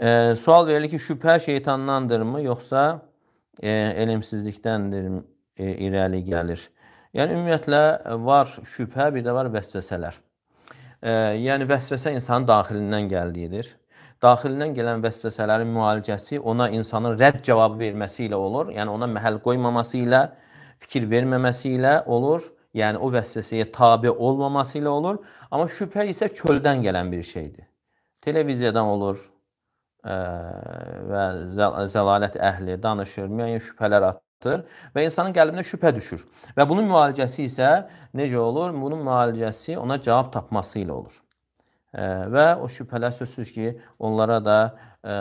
E, sual verilir ki, şübhə şeytandandır yoxsa e, elmsizlikdəndir e, irəli gəlir? Yəni ümumiyyətlə var şübhə, bir də var vəsvəsələr. E, yəni vəsvəsə insanın daxilindən gəldiyidir. Daxilindən gələn vəsvəsələrin müalicəsi ona insanın rədd cavabı verməsi ilə olur. Yəni ona məhəl qoymaması ilə, fikir verməməsi ilə olur. Yəni o vəsvəsəyə tabe olmaması ilə olur. Amma şübhə isə çöldən gələn bir şeydir. Televiziyadan olur ə, e, və zəlalət əhli danışır, müəyyən şübhələr atır və insanın qəlbinə şübhə düşür. Və bunun müalicəsi isə necə olur? Bunun müalicəsi ona cavab tapması ilə olur. Ə, e, və o şübhələr sözsüz ki, onlara da ə, e,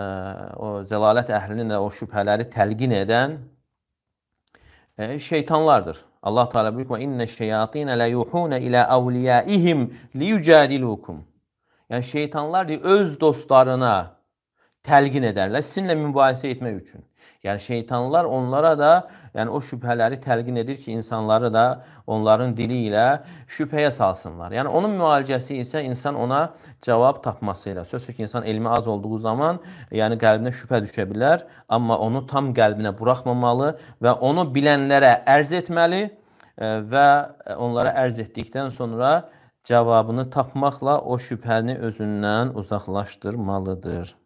o zəlalət əhlinin də o şübhələri təlqin edən E, şeytanlardır. Allah Teala buyurur ki: "İnne şeyatine la yuhuna ila awliyaihim liyujadilukum." Yəni şeytanlar deyir öz dostlarına təlqin edərlər sizinlə mübahisə etmək üçün. Yəni şeytanlar onlara da, yəni o şübhələri təlqin edir ki, insanları da onların dili ilə şübhəyə salsınlar. Yəni onun müalicəsi isə insan ona cavab tapması ilə. Sözsüz ki, insan elmi az olduğu zaman, yəni qəlbinə şübhə düşə bilər, amma onu tam qəlbinə buraxmamalı və onu bilənlərə ərz etməli e, və onlara ərz etdikdən sonra cavabını tapmaqla o şübhəni özündən uzaqlaşdırmalıdır.